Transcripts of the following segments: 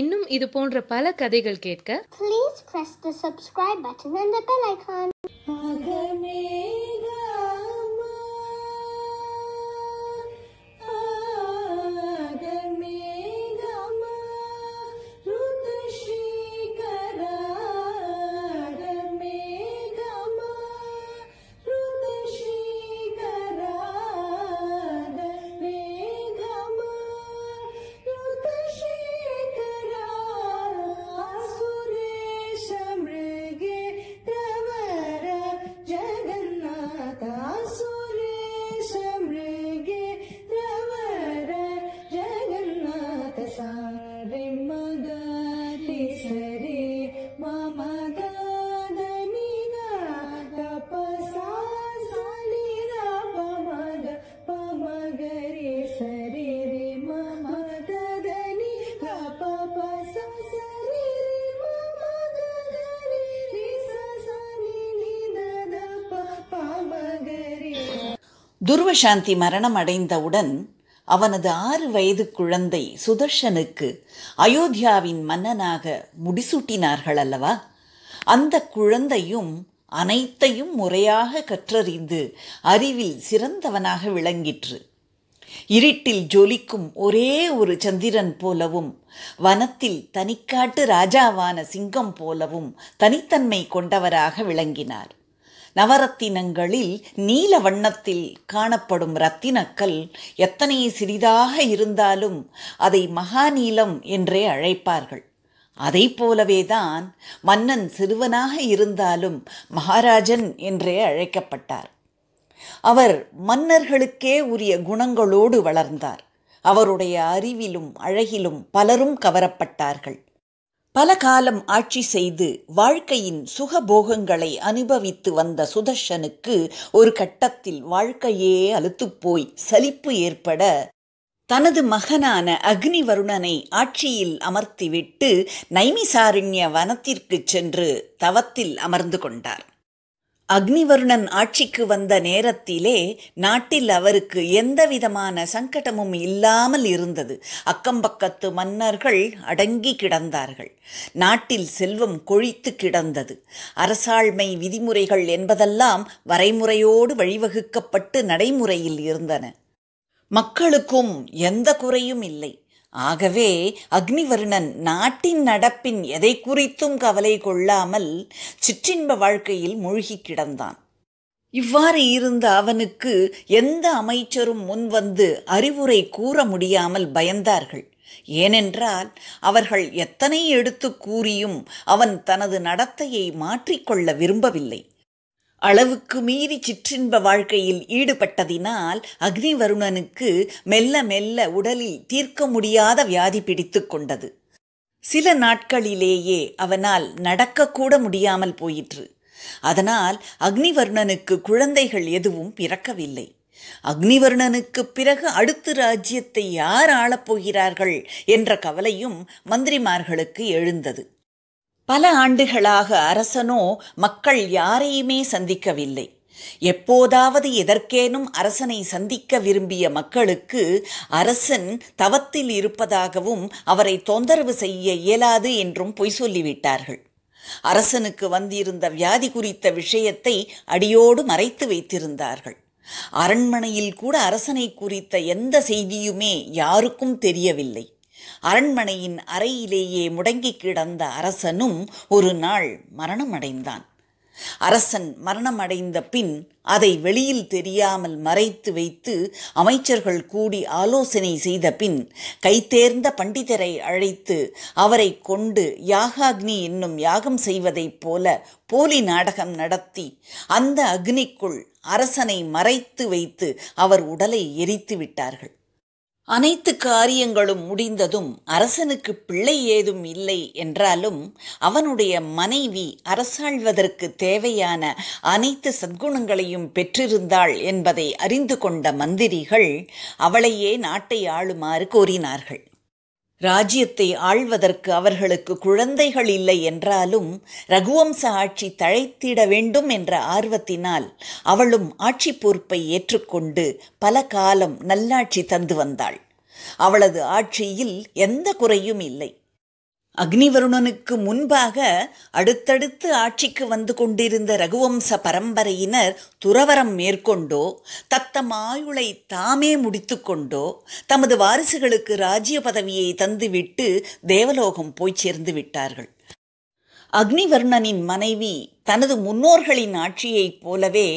இன்னும் இது போன்ற பல கதைகள் கேட்க please press the subscribe button and the bell icon துருவசாந்தி மரணம் அடைந்தவுடன் அவனது ஆறு வயது குழந்தை சுதர்ஷனுக்கு அயோத்தியாவின் மன்னனாக முடிசூட்டினார்கள் அல்லவா அந்த குழந்தையும் அனைத்தையும் முறையாக கற்றறிந்து அறிவில் சிறந்தவனாக விளங்கிற்று இருட்டில் ஜொலிக்கும் ஒரே ஒரு சந்திரன் போலவும் வனத்தில் தனிக்காட்டு ராஜாவான சிங்கம் போலவும் தனித்தன்மை கொண்டவராக விளங்கினார் நவரத்தினங்களில் நீல வண்ணத்தில் காணப்படும் இரத்தினக்கல் எத்தனை சிறிதாக இருந்தாலும் அதை மகாநீலம் என்றே அழைப்பார்கள் அதை போலவேதான் மன்னன் சிறுவனாக இருந்தாலும் மகாராஜன் என்றே அழைக்கப்பட்டார் அவர் மன்னர்களுக்கே உரிய குணங்களோடு வளர்ந்தார் அவருடைய அறிவிலும் அழகிலும் பலரும் கவரப்பட்டார்கள் பல காலம் ஆட்சி செய்து வாழ்க்கையின் சுகபோகங்களை அனுபவித்து வந்த சுதர்ஷனுக்கு ஒரு கட்டத்தில் வாழ்க்கையே அழுத்துப்போய் சலிப்பு ஏற்பட தனது மகனான அக்னிவருணனை ஆட்சியில் அமர்த்திவிட்டு நைமிசாரண்ய வனத்திற்கு சென்று தவத்தில் அமர்ந்து கொண்டார் அக்னிவருணன் ஆட்சிக்கு வந்த நேரத்திலே நாட்டில் அவருக்கு எந்தவிதமான சங்கடமும் இல்லாமல் இருந்தது அக்கம்பக்கத்து மன்னர்கள் அடங்கி கிடந்தார்கள் நாட்டில் செல்வம் கொழித்து கிடந்தது அரசாழ்மை விதிமுறைகள் என்பதெல்லாம் வரைமுறையோடு வழிவகுக்கப்பட்டு நடைமுறையில் இருந்தன மக்களுக்கும் எந்த குறையும் இல்லை ஆகவே அக்னிவர்ணன் நாட்டின் நடப்பின் எதை குறித்தும் கவலை கொள்ளாமல் சிற்றின்ப வாழ்க்கையில் மூழ்கி கிடந்தான் இவ்வாறு இருந்த அவனுக்கு எந்த அமைச்சரும் முன்வந்து அறிவுரை கூற முடியாமல் பயந்தார்கள் ஏனென்றால் அவர்கள் எத்தனை எடுத்து கூறியும் அவன் தனது நடத்தையை மாற்றிக்கொள்ள விரும்பவில்லை அளவுக்கு மீறி சிற்றின்ப வாழ்க்கையில் ஈடுபட்டதினால் அக்னிவருணனுக்கு மெல்ல மெல்ல உடலில் தீர்க்க முடியாத வியாதி பிடித்து கொண்டது சில நாட்களிலேயே அவனால் நடக்கக்கூட முடியாமல் போயிற்று அதனால் அக்னிவர்ணனுக்கு குழந்தைகள் எதுவும் பிறக்கவில்லை அக்னிவர்ணனுக்கு பிறகு அடுத்த ராஜ்யத்தை யார் ஆளப்போகிறார்கள் என்ற கவலையும் மந்திரிமார்களுக்கு எழுந்தது பல ஆண்டுகளாக அரசனோ மக்கள் யாரையுமே சந்திக்கவில்லை எப்போதாவது எதற்கேனும் அரசனை சந்திக்க விரும்பிய மக்களுக்கு அரசன் தவத்தில் இருப்பதாகவும் அவரை தொந்தரவு செய்ய இயலாது என்றும் பொய் சொல்லிவிட்டார்கள் அரசனுக்கு வந்திருந்த வியாதி குறித்த விஷயத்தை அடியோடு மறைத்து வைத்திருந்தார்கள் அரண்மனையில் கூட அரசனை குறித்த எந்த செய்தியுமே யாருக்கும் தெரியவில்லை அரண்மனையின் அறையிலேயே முடங்கி கிடந்த அரசனும் ஒரு நாள் மரணமடைந்தான் அரசன் மரணமடைந்த பின் அதை வெளியில் தெரியாமல் மறைத்து வைத்து அமைச்சர்கள் கூடி ஆலோசனை செய்த பின் கைத்தேர்ந்த பண்டிதரை அழைத்து அவரை கொண்டு யாகாக்னி என்னும் யாகம் செய்வதைப் போல போலி நாடகம் நடத்தி அந்த அக்னிக்குள் அரசனை மறைத்து வைத்து அவர் உடலை எரித்து விட்டார்கள் அனைத்து காரியங்களும் முடிந்ததும் அரசனுக்கு பிள்ளை ஏதும் இல்லை என்றாலும் அவனுடைய மனைவி அரசாழ்வதற்கு தேவையான அனைத்து சத்குணங்களையும் பெற்றிருந்தாள் என்பதை அறிந்து கொண்ட மந்திரிகள் அவளையே நாட்டை ஆளுமாறு கோரினார்கள் ராஜ்யத்தை ஆள்வதற்கு அவர்களுக்கு குழந்தைகள் இல்லை என்றாலும் ரகுவம்ச ஆட்சி தழைத்திட வேண்டும் என்ற ஆர்வத்தினால் அவளும் ஆட்சி பொறுப்பை ஏற்றுக்கொண்டு பல காலம் நல்லாட்சி தந்து வந்தாள் அவளது ஆட்சியில் எந்த குறையும் இல்லை அக்னிவருணனுக்கு முன்பாக அடுத்தடுத்து ஆட்சிக்கு வந்து கொண்டிருந்த ரகுவம்ச பரம்பரையினர் துறவரம் மேற்கொண்டோ தத்தம் ஆயுளை தாமே முடித்து கொண்டோ தமது வாரிசுகளுக்கு ராஜ்ய பதவியை தந்துவிட்டு தேவலோகம் போய் சேர்ந்து விட்டார்கள் அக்னிவர்ணனின் மனைவி தனது முன்னோர்களின் ஆட்சியைப் போலவே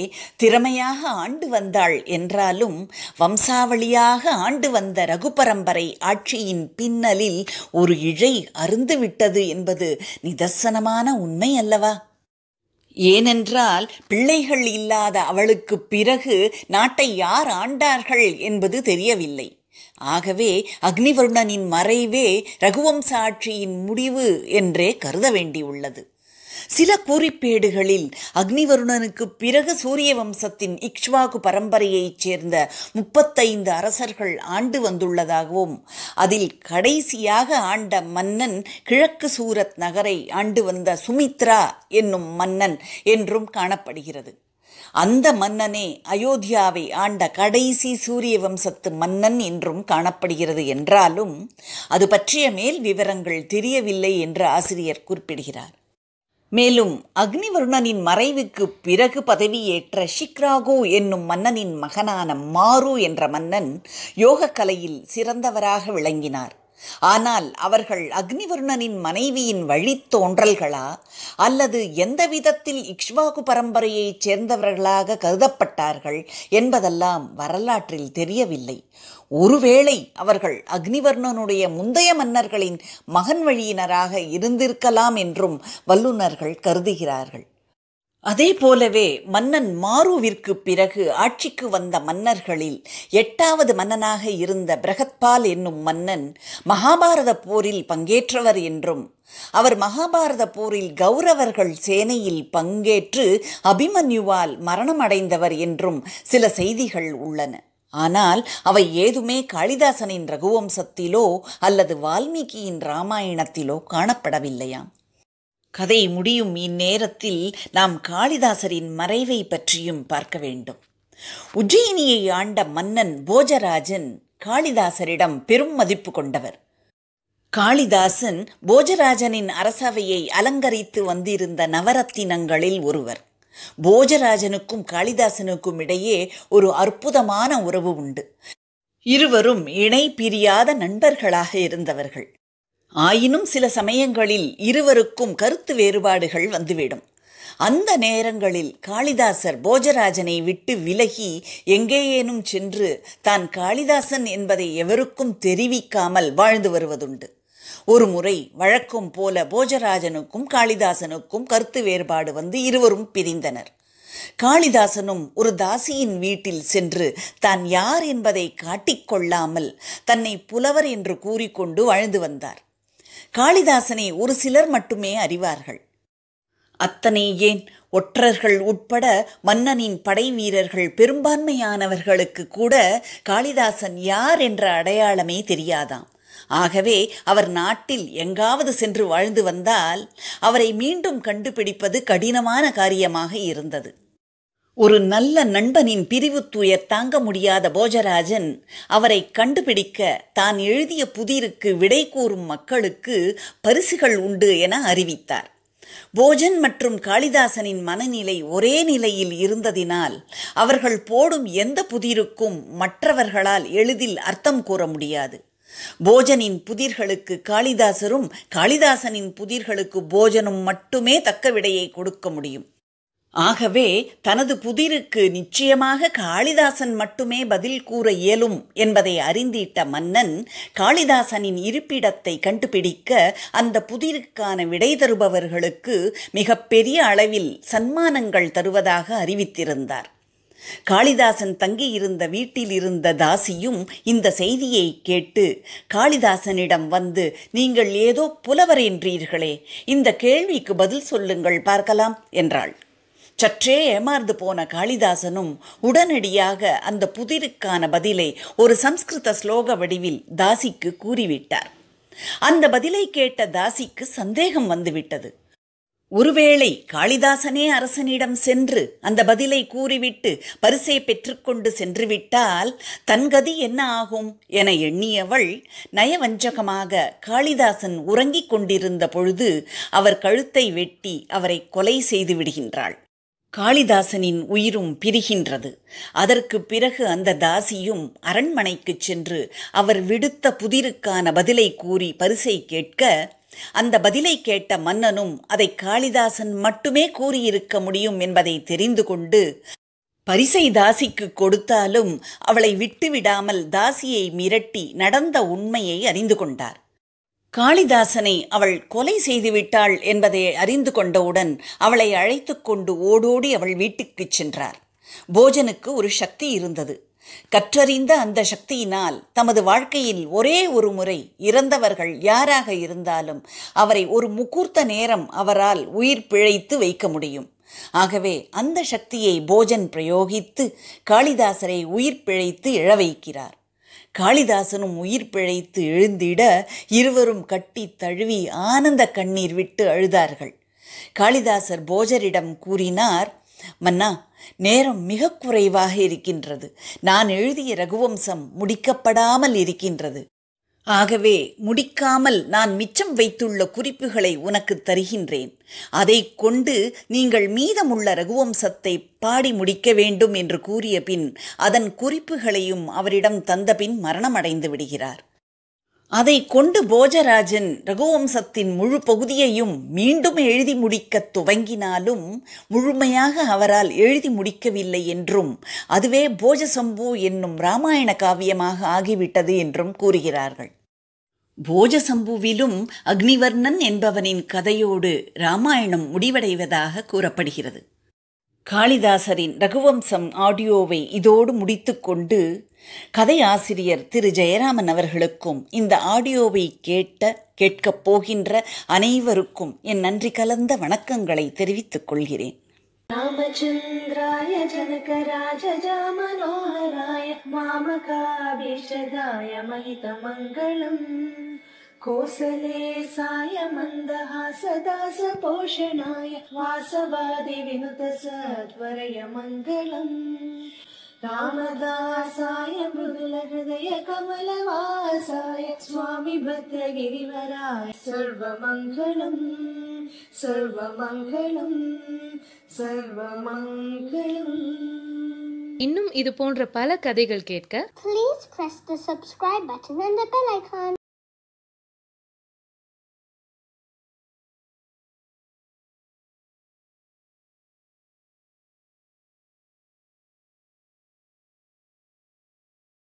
திறமையாக ஆண்டு வந்தாள் என்றாலும் வம்சாவளியாக ஆண்டு வந்த ரகுபரம்பரை ஆட்சியின் பின்னலில் ஒரு இழை அருந்துவிட்டது என்பது நிதர்சனமான உண்மை அல்லவா ஏனென்றால் பிள்ளைகள் இல்லாத அவளுக்குப் பிறகு நாட்டை யார் ஆண்டார்கள் என்பது தெரியவில்லை ஆகவே அக்னிவருணனின் மறைவே ரகுவம்ச ஆட்சியின் முடிவு என்றே கருத வேண்டியுள்ளது சில குறிப்பேடுகளில் அக்னிவருணனுக்கு பிறகு சூரிய வம்சத்தின் இக்ஷ்வாகு பரம்பரையைச் சேர்ந்த முப்பத்தைந்து அரசர்கள் ஆண்டு வந்துள்ளதாகவும் அதில் கடைசியாக ஆண்ட மன்னன் கிழக்கு சூரத் நகரை ஆண்டு வந்த சுமித்ரா என்னும் மன்னன் என்றும் காணப்படுகிறது அந்த மன்னனே அயோத்தியாவை ஆண்ட கடைசி சூரிய வம்சத்து மன்னன் என்றும் காணப்படுகிறது என்றாலும் அது பற்றிய மேல் விவரங்கள் தெரியவில்லை என்று ஆசிரியர் குறிப்பிடுகிறார் மேலும் அக்னிவர்ணனின் மறைவுக்கு பிறகு பதவியேற்ற ஷிக்ராகோ என்னும் மன்னனின் மகனான மாரு என்ற மன்னன் யோகக்கலையில் சிறந்தவராக விளங்கினார் ஆனால் அவர்கள் அக்னிவர்ணனின் மனைவியின் வழித்தோன்றல்களா அல்லது எந்த விதத்தில் இக்ஷ்வாகு பரம்பரையைச் சேர்ந்தவர்களாக கருதப்பட்டார்கள் என்பதெல்லாம் வரலாற்றில் தெரியவில்லை ஒருவேளை அவர்கள் அக்னிவர்ணனுடைய முந்தைய மன்னர்களின் மகன் வழியினராக இருந்திருக்கலாம் என்றும் வல்லுநர்கள் கருதுகிறார்கள் அதே போலவே மன்னன் மாருவிற்கு பிறகு ஆட்சிக்கு வந்த மன்னர்களில் எட்டாவது மன்னனாக இருந்த பிரகத்பால் என்னும் மன்னன் மகாபாரத போரில் பங்கேற்றவர் என்றும் அவர் மகாபாரத போரில் கௌரவர்கள் சேனையில் பங்கேற்று அபிமன்யுவால் மரணமடைந்தவர் என்றும் சில செய்திகள் உள்ளன ஆனால் அவை ஏதுமே காளிதாசனின் ரகுவம்சத்திலோ அல்லது வால்மீகியின் ராமாயணத்திலோ காணப்படவில்லையாம் கதை முடியும் இந்நேரத்தில் நாம் காளிதாசரின் மறைவை பற்றியும் பார்க்க வேண்டும் உஜ்ஜயினியை ஆண்ட மன்னன் போஜராஜன் காளிதாசரிடம் பெரும் மதிப்பு கொண்டவர் காளிதாசன் போஜராஜனின் அரசவையை அலங்கரித்து வந்திருந்த நவரத்தினங்களில் ஒருவர் போஜராஜனுக்கும் காளிதாசனுக்கும் இடையே ஒரு அற்புதமான உறவு உண்டு இருவரும் இணை பிரியாத நண்பர்களாக இருந்தவர்கள் ஆயினும் சில சமயங்களில் இருவருக்கும் கருத்து வேறுபாடுகள் வந்துவிடும் அந்த நேரங்களில் காளிதாசர் போஜராஜனை விட்டு விலகி எங்கேயேனும் சென்று தான் காளிதாசன் என்பதை எவருக்கும் தெரிவிக்காமல் வாழ்ந்து வருவதுண்டு ஒரு முறை வழக்கம் போல போஜராஜனுக்கும் காளிதாசனுக்கும் கருத்து வேறுபாடு வந்து இருவரும் பிரிந்தனர் காளிதாசனும் ஒரு தாசியின் வீட்டில் சென்று தான் யார் என்பதை காட்டிக்கொள்ளாமல் தன்னை புலவர் என்று கூறிக்கொண்டு வாழ்ந்து வந்தார் காளிதாசனை ஒரு சிலர் மட்டுமே அறிவார்கள் அத்தனை ஏன் ஒற்றர்கள் உட்பட மன்னனின் படை வீரர்கள் பெரும்பான்மையானவர்களுக்கு கூட காளிதாசன் யார் என்ற அடையாளமே தெரியாதாம் ஆகவே அவர் நாட்டில் எங்காவது சென்று வாழ்ந்து வந்தால் அவரை மீண்டும் கண்டுபிடிப்பது கடினமான காரியமாக இருந்தது ஒரு நல்ல நண்பனின் பிரிவு துயர் தாங்க முடியாத போஜராஜன் அவரை கண்டுபிடிக்க தான் எழுதிய புதிருக்கு விடை கூறும் மக்களுக்கு பரிசுகள் உண்டு என அறிவித்தார் போஜன் மற்றும் காளிதாசனின் மனநிலை ஒரே நிலையில் இருந்ததினால் அவர்கள் போடும் எந்த புதிருக்கும் மற்றவர்களால் எளிதில் அர்த்தம் கூற முடியாது போஜனின் புதிர்களுக்கு காளிதாசரும் காளிதாசனின் புதிர்களுக்கு போஜனும் மட்டுமே தக்க விடையை கொடுக்க முடியும் ஆகவே தனது புதிருக்கு நிச்சயமாக காளிதாசன் மட்டுமே பதில் கூற இயலும் என்பதை அறிந்திட்ட மன்னன் காளிதாசனின் இருப்பிடத்தை கண்டுபிடிக்க அந்த புதிருக்கான விடை தருபவர்களுக்கு மிகப்பெரிய அளவில் சன்மானங்கள் தருவதாக அறிவித்திருந்தார் காளிதாசன் தங்கியிருந்த வீட்டில் இருந்த தாசியும் இந்த செய்தியை கேட்டு காளிதாசனிடம் வந்து நீங்கள் ஏதோ புலவர் என்றீர்களே இந்த கேள்விக்கு பதில் சொல்லுங்கள் பார்க்கலாம் என்றாள் சற்றே ஏமாந்து போன காளிதாசனும் உடனடியாக அந்த புதிருக்கான பதிலை ஒரு சம்ஸ்கிருத ஸ்லோக வடிவில் தாசிக்கு கூறிவிட்டார் அந்த பதிலை கேட்ட தாசிக்கு சந்தேகம் வந்துவிட்டது ஒருவேளை காளிதாசனே அரசனிடம் சென்று அந்த பதிலை கூறிவிட்டு பரிசை பெற்றுக்கொண்டு சென்றுவிட்டால் தன் கதி என்ன ஆகும் என எண்ணியவள் நயவஞ்சகமாக காளிதாசன் உறங்கிக் கொண்டிருந்த பொழுது அவர் கழுத்தை வெட்டி அவரை கொலை செய்து விடுகின்றாள் காளிதாசனின் உயிரும் பிரிகின்றது அதற்கு பிறகு அந்த தாசியும் அரண்மனைக்கு சென்று அவர் விடுத்த புதிருக்கான பதிலை கூறி பரிசை கேட்க அந்த பதிலை கேட்ட மன்னனும் அதை காளிதாசன் மட்டுமே கூறியிருக்க முடியும் என்பதை தெரிந்து கொண்டு பரிசை தாசிக்கு கொடுத்தாலும் அவளை விட்டுவிடாமல் தாசியை மிரட்டி நடந்த உண்மையை அறிந்து கொண்டார் காளிதாசனை அவள் கொலை செய்துவிட்டாள் என்பதை அறிந்து கொண்டவுடன் அவளை அழைத்து கொண்டு ஓடோடி அவள் வீட்டுக்குச் சென்றார் போஜனுக்கு ஒரு சக்தி இருந்தது கற்றறிந்த அந்த சக்தியினால் தமது வாழ்க்கையில் ஒரே ஒரு முறை இறந்தவர்கள் யாராக இருந்தாலும் அவரை ஒரு முகூர்த்த நேரம் அவரால் உயிர் பிழைத்து வைக்க முடியும் ஆகவே அந்த சக்தியை போஜன் பிரயோகித்து காளிதாசரை உயிர் பிழைத்து இழ வைக்கிறார் காளிதாசனும் உயிர் பிழைத்து எழுந்திட இருவரும் கட்டி தழுவி ஆனந்த கண்ணீர் விட்டு அழுதார்கள் காளிதாசர் போஜரிடம் கூறினார் மன்னா நேரம் மிக குறைவாக இருக்கின்றது நான் எழுதிய ரகுவம்சம் முடிக்கப்படாமல் இருக்கின்றது ஆகவே முடிக்காமல் நான் மிச்சம் வைத்துள்ள குறிப்புகளை உனக்கு தருகின்றேன் அதை கொண்டு நீங்கள் மீதமுள்ள ரகுவம்சத்தை பாடி முடிக்க வேண்டும் என்று கூறிய பின் அதன் குறிப்புகளையும் அவரிடம் தந்தபின் மரணமடைந்து விடுகிறார் அதை கொண்டு போஜராஜன் ரகுவம்சத்தின் முழு பகுதியையும் மீண்டும் எழுதி முடிக்க துவங்கினாலும் முழுமையாக அவரால் எழுதி முடிக்கவில்லை என்றும் அதுவே போஜசம்பு என்னும் ராமாயண காவியமாக ஆகிவிட்டது என்றும் கூறுகிறார்கள் போஜசம்புவிலும் அக்னிவர்ணன் என்பவனின் கதையோடு இராமாயணம் முடிவடைவதாக கூறப்படுகிறது காளிதாசரின் ரகுவம்சம் ஆடியோவை இதோடு முடித்துக்கொண்டு ஆசிரியர் திரு ஜெயராமன் அவர்களுக்கும் இந்த ஆடியோவை கேட்ட கேட்கப் போகின்ற அனைவருக்கும் என் நன்றி கலந்த வணக்கங்களை தெரிவித்துக் கொள்கிறேன் कोसले साय मन्दहासदास पोषणाय वासवादिविनुत त्वरय मङ्गलम् रामदासाय मृदुलहृदय कमलवासाय स्वामि भद्रगिरिवराय सर्वमङ्गलम् सर्वमङ्गलम् सर्वमङ्गलम् இன்னும் இது போன்ற பல கதைகள் கேட்க please press the subscribe button and the bell icon